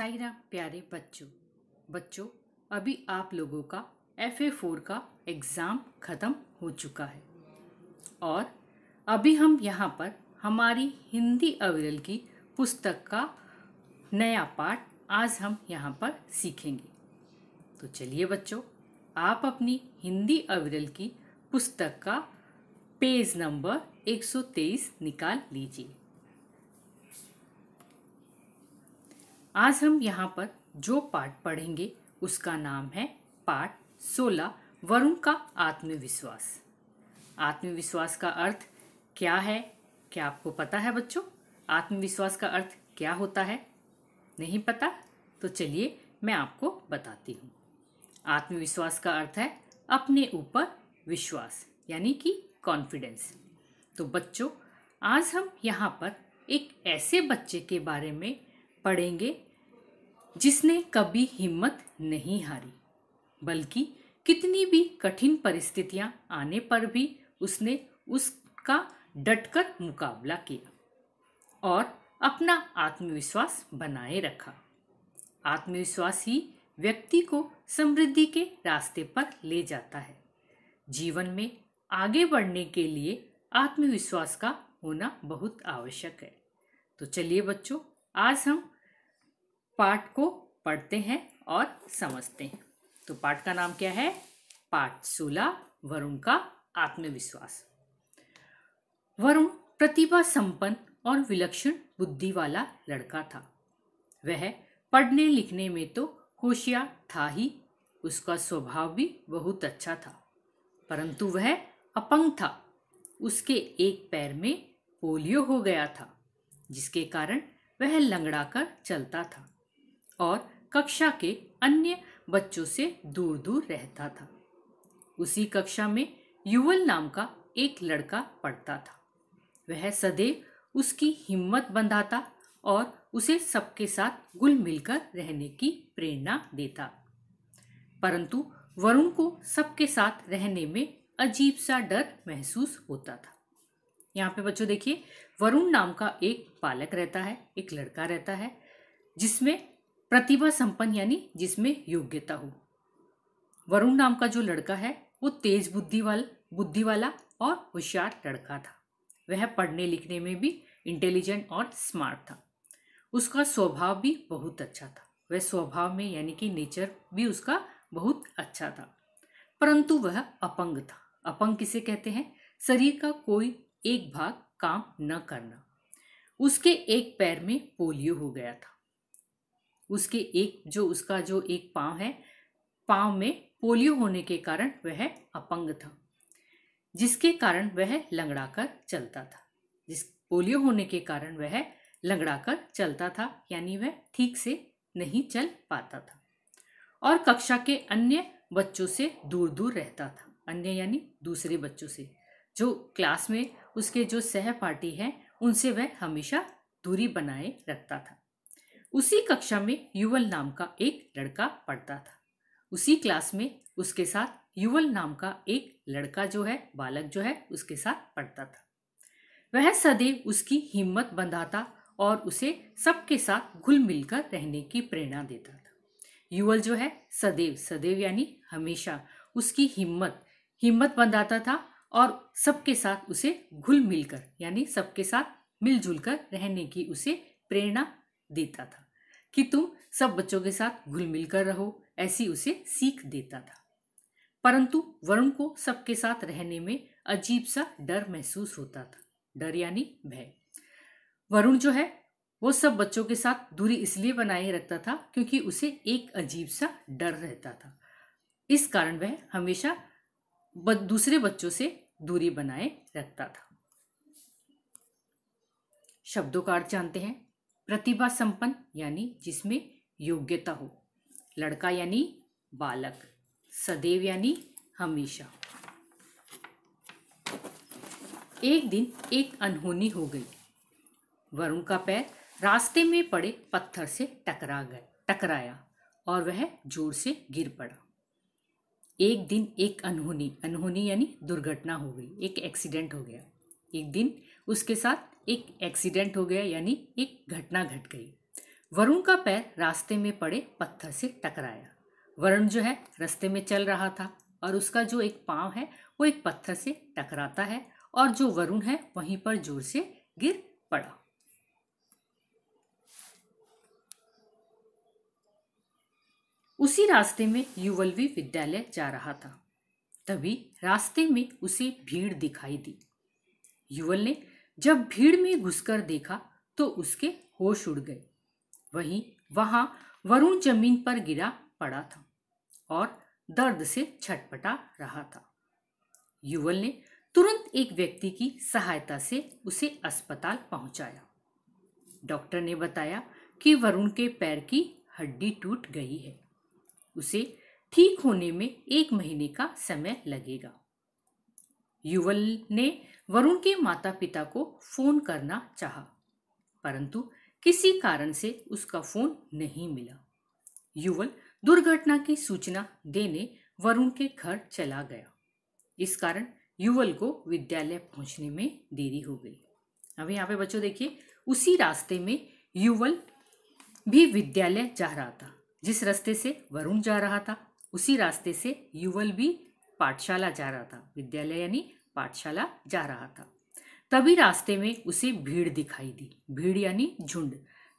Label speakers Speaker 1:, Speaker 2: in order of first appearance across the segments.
Speaker 1: साइरा प्यारे बच्चों बच्चों अभी आप लोगों का एफ ए फोर का एग्ज़ाम ख़त्म हो चुका है और अभी हम यहाँ पर हमारी हिंदी अविरल की पुस्तक का नया पाठ आज हम यहाँ पर सीखेंगे तो चलिए बच्चों आप अपनी हिंदी अविरल की पुस्तक का पेज नंबर 123 निकाल लीजिए आज हम यहाँ पर जो पाठ पढ़ेंगे उसका नाम है पाठ सोलह वरुण का आत्मविश्वास आत्मविश्वास का अर्थ क्या है क्या आपको पता है बच्चों आत्मविश्वास का अर्थ क्या होता है नहीं पता तो चलिए मैं आपको बताती हूँ आत्मविश्वास का अर्थ है अपने ऊपर विश्वास यानी कि कॉन्फिडेंस तो बच्चों आज हम यहाँ पर एक ऐसे बच्चे के बारे में पढ़ेंगे जिसने कभी हिम्मत नहीं हारी बल्कि कितनी भी कठिन परिस्थितियां आने पर भी उसने उसका डटकर मुकाबला किया और अपना आत्मविश्वास बनाए रखा आत्मविश्वास ही व्यक्ति को समृद्धि के रास्ते पर ले जाता है जीवन में आगे बढ़ने के लिए आत्मविश्वास का होना बहुत आवश्यक है तो चलिए बच्चों आज हम पाठ को पढ़ते हैं और समझते हैं तो पाठ का नाम क्या है पाठ सोलह वरुण का आत्मविश्वास वरुण प्रतिभा संपन्न और विलक्षण बुद्धि वाला लड़का था वह पढ़ने लिखने में तो होशियार था ही उसका स्वभाव भी बहुत अच्छा था परंतु वह अपंग था उसके एक पैर में पोलियो हो गया था जिसके कारण वह लंगड़ाकर चलता था और कक्षा के अन्य बच्चों से दूर दूर रहता था उसी कक्षा में युवल नाम का एक लड़का पढ़ता था वह सदैव उसकी हिम्मत बंधाता और उसे सबके साथ गुल मिलकर रहने की प्रेरणा देता परंतु वरुण को सबके साथ रहने में अजीब सा डर महसूस होता था यहाँ पे बच्चों देखिए वरुण नाम का एक पालक रहता है एक लड़का रहता है जिसमें प्रतिभा संपन्न यानी जिसमें योग्यता हो वरुण नाम का जो लड़का है वो तेज बुद्धि वाल बुद्धि वाला और होशियार लड़का था वह पढ़ने लिखने में भी इंटेलिजेंट और स्मार्ट था उसका स्वभाव भी बहुत अच्छा था वह स्वभाव में यानी कि नेचर भी उसका बहुत अच्छा था परंतु वह अपंग था अपंग किसे कहते हैं शरीर का कोई एक भाग काम न करना उसके एक पैर में पोलियो हो गया था उसके एक जो उसका जो एक पाँव है पाँव में पोलियो होने के कारण वह अपंग था जिसके कारण वह लंगड़ाकर चलता था जिस पोलियो होने के कारण वह लंगड़ाकर चलता था यानी वह ठीक से नहीं चल पाता था और कक्षा के अन्य बच्चों से दूर दूर रहता था अन्य यानी दूसरे बच्चों से जो क्लास में उसके जो सहपाठी हैं उनसे वह हमेशा दूरी बनाए रखता था उसी कक्षा में युवल नाम का एक लड़का पढ़ता था उसी क्लास में उसके साथ युवल नाम का एक लड़का जो है बालक जो है उसके साथ पढ़ता था वह सदैव उसकी हिम्मत बंधाता और उसे सबके साथ घुल मिलकर रहने की प्रेरणा देता था युवल जो है सदैव सदैव यानी हमेशा उसकी हिम्मत हिम्मत बंधाता था और सबके साथ उसे घुल मिलकर यानी सबके साथ मिलजुल कर रहने की उसे प्रेरणा देता था कि तुम सब बच्चों के साथ घुल मिल कर रहो ऐसी उसे सीख देता था परंतु वरुण को सबके साथ रहने में अजीब सा डर महसूस होता था डर यानी भय वरुण जो है वो सब बच्चों के साथ दूरी इसलिए बनाए रखता था क्योंकि उसे एक अजीब सा डर रहता था इस कारण वह हमेशा दूसरे बच्चों से दूरी बनाए रखता था शब्दों का अर्थ जानते हैं प्रतिभा संपन्न यानी जिसमें योग्यता हो लड़का यानी बालक सदैव यानी हमेशा एक दिन एक अनहोनी हो गई वरुण का पैर रास्ते में पड़े पत्थर से टकरा गए टकराया और वह जोर से गिर पड़ा एक दिन एक अनहोनी अनहोनी यानी दुर्घटना हो गई एक एक्सीडेंट हो गया एक दिन उसके साथ एक एक्सीडेंट हो गया यानी एक घटना घट गई वरुण का पैर रास्ते में पड़े पत्थर से टकराया वरुण जो है रास्ते में चल रहा था और उसका जो एक पाँव है वो एक पत्थर से टकराता है और जो वरुण है वहीं पर जोर से गिर पड़ा उसी रास्ते में युवलवी विद्यालय जा रहा था तभी रास्ते में उसे भीड़ दिखाई दी युवल ने जब भीड़ में घुसकर देखा तो उसके होश उड़ गए वहीं वहां वरुण जमीन पर गिरा पड़ा था और दर्द से छटपटा रहा था युवल ने तुरंत एक व्यक्ति की सहायता से उसे अस्पताल पहुंचाया डॉक्टर ने बताया कि वरुण के पैर की हड्डी टूट गई है उसे ठीक होने में एक महीने का समय लगेगा युवल ने वरुण के माता पिता को फोन करना चाहा, परंतु किसी कारण से उसका फोन नहीं मिला युवल दुर्घटना की सूचना देने वरुण के घर चला गया इस कारण युवल को विद्यालय पहुंचने में देरी हो गई अब यहाँ पे बच्चों देखिए उसी रास्ते में युवल भी विद्यालय जा रहा था जिस रास्ते से वरुण जा रहा था उसी रास्ते से युवल भी पाठशाला जा रहा था विद्यालय यानी पाठशाला जा रहा था तभी रास्ते में उसे भीड़ दिखाई दी भीड़ यानी झुंड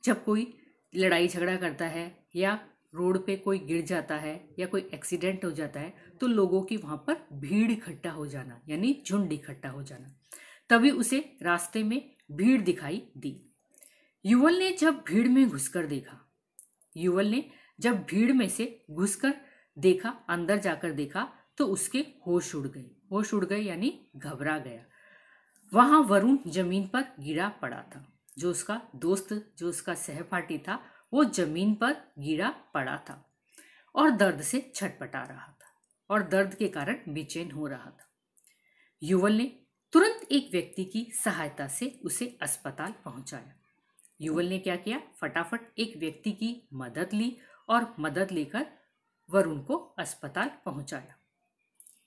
Speaker 1: जब कोई लड़ाई झगड़ा करता है या रोड पे कोई गिर जाता है या कोई एक्सीडेंट हो जाता है तो लोगों की वहाँ पर भीड़ इकट्ठा हो जाना यानी झुंड इकट्ठा हो जाना तभी उसे रास्ते में भीड़ दिखाई दी युवल ने जब भीड़ में घुसकर देखा युवल ने जब भीड़ में से घुसकर देखा अंदर जाकर देखा तो उसके होश उड़ गए होश उड़ गए यानी घबरा गया वहाँ वरुण जमीन पर गिरा पड़ा था जो उसका दोस्त जो उसका सहपाठी था वो जमीन पर गिरा पड़ा था और दर्द से छटपटा रहा था और दर्द के कारण बेचैन हो रहा था युवल ने तुरंत एक व्यक्ति की सहायता से उसे अस्पताल पहुंचाया युवल ने क्या किया फटाफट एक व्यक्ति की मदद ली और मदद लेकर वरुण को अस्पताल पहुंचाया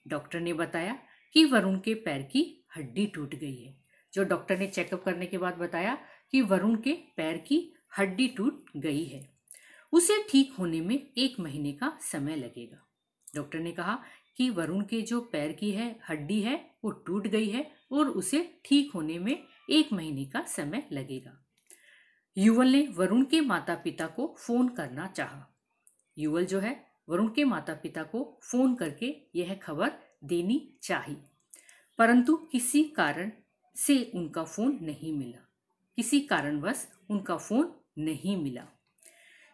Speaker 1: डॉक्टर ने बताया कि वरुण के पैर की हड्डी टूट गई है जो डॉक्टर ने चेकअप करने के बाद बताया कि वरुण के पैर की हड्डी टूट गई है उसे ठीक होने में एक महीने का समय लगेगा डॉक्टर ने कहा कि वरुण के जो पैर की है हड्डी है वो टूट गई है और उसे ठीक होने में एक महीने का समय लगेगा युवल ने वरुण के माता पिता को फोन करना चाहा युवल जो है वरुण के माता पिता को फोन करके यह खबर देनी चाहिए परंतु किसी कारण से उनका फोन नहीं मिला किसी कारणवश उनका फोन नहीं मिला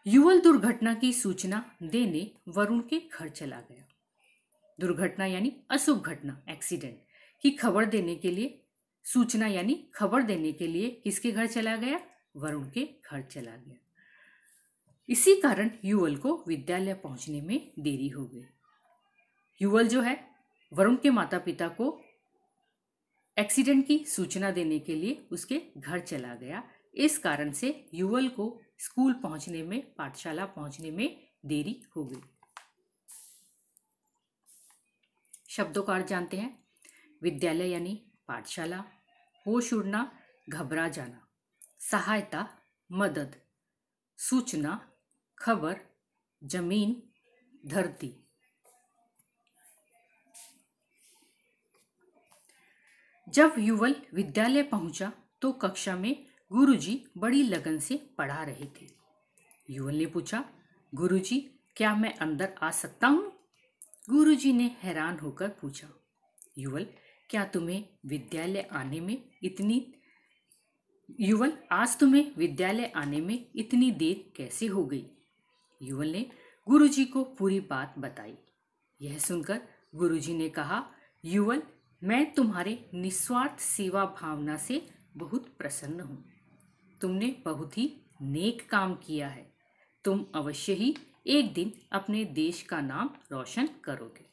Speaker 1: युवल दुर्घटना की सूचना देने वरुण के घर चला गया दुर्घटना यानी अशुभ घटना एक्सीडेंट की खबर देने के लिए सूचना यानी खबर देने के लिए किसके घर चला गया वरुण के घर चला गया इसी कारण युवल को विद्यालय पहुंचने में देरी हो गई युवल जो है वरुण के माता पिता को एक्सीडेंट की सूचना देने के लिए उसके घर चला गया इस कारण से युवल को स्कूल पहुंचने में पाठशाला पहुंचने में देरी हो गई शब्दों का अर्थ जानते हैं विद्यालय यानी पाठशाला होश उड़ना घबरा जाना सहायता मदद सूचना खबर जमीन धरती जब युवल विद्यालय पहुंचा तो कक्षा में गुरुजी बड़ी लगन से पढ़ा रहे थे युवल ने पूछा गुरुजी क्या मैं अंदर आ सकता हूं गुरुजी ने हैरान होकर पूछा युवल क्या तुम्हें विद्यालय आने में इतनी युवल आज तुम्हें विद्यालय आने में इतनी देर कैसे हो गई युवल ने गुरुजी को पूरी बात बताई यह सुनकर गुरुजी ने कहा युवल मैं तुम्हारे निस्वार्थ सेवा भावना से बहुत प्रसन्न हूँ तुमने बहुत ही नेक काम किया है तुम अवश्य ही एक दिन अपने देश का नाम रोशन करोगे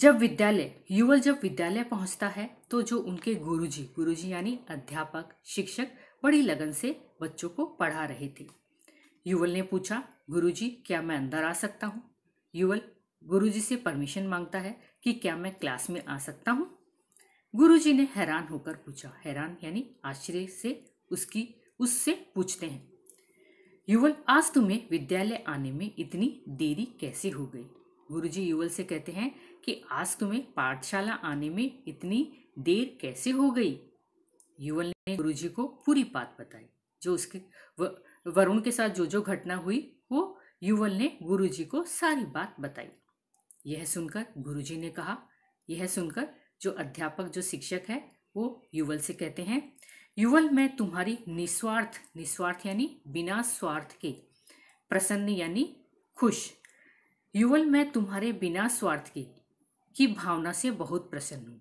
Speaker 1: जब विद्यालय युवल जब विद्यालय पहुंचता है तो जो उनके गुरुजी गुरुजी यानी अध्यापक शिक्षक बड़ी लगन से बच्चों को पढ़ा रहे थे युवल ने पूछा गुरुजी क्या मैं अंदर आ सकता हूँ युवल गुरुजी से परमिशन मांगता है कि क्या मैं क्लास में आ सकता हूँ गुरुजी ने हैरान होकर पूछा हैरान यानी आश्चर्य से उसकी उससे पूछते हैं युवल आज तुम्हें विद्यालय आने में इतनी देरी कैसे हो गई गुरुजी युवल से कहते हैं कि आज तुम्हें पाठशाला आने में इतनी देर कैसे हो गई युवल ने गुरुजी को पूरी बात बताई जो उसके वह वरुण के साथ जो जो घटना हुई वो युवल ने गुरुजी को सारी बात बताई यह सुनकर गुरुजी ने कहा यह सुनकर जो अध्यापक जो शिक्षक है वो युवल से कहते हैं युवल मैं तुम्हारी निस्वार्थ निस्वार्थ यानी बिना स्वार्थ के प्रसन्न यानी खुश युवल मैं तुम्हारे बिना स्वार्थ के की भावना से बहुत प्रसन्न हूँ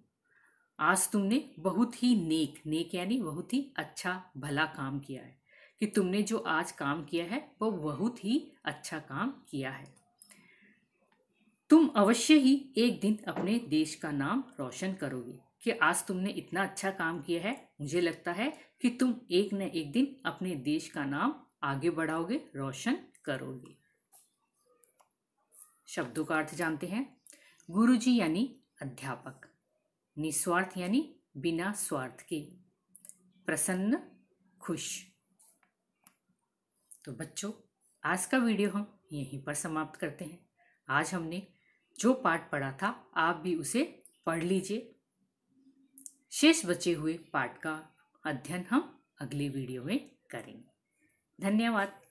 Speaker 1: आज तुमने बहुत ही नेक नेक यानी बहुत ही अच्छा भला काम किया है कि तुमने जो आज काम किया है वो बहुत ही अच्छा काम किया है तुम अवश्य ही एक दिन अपने देश का नाम रोशन करोगे कि आज तुमने इतना अच्छा काम किया है मुझे लगता है कि तुम एक न एक दिन अपने देश का नाम आगे बढ़ाओगे रोशन करोगे शब्दों का अर्थ जानते हैं गुरुजी यानी अध्यापक निस्वार्थ यानी बिना स्वार्थ के प्रसन्न खुश तो बच्चों आज का वीडियो हम यहीं पर समाप्त करते हैं आज हमने जो पाठ पढ़ा था आप भी उसे पढ़ लीजिए शेष बचे हुए पाठ का अध्ययन हम अगले वीडियो में करेंगे धन्यवाद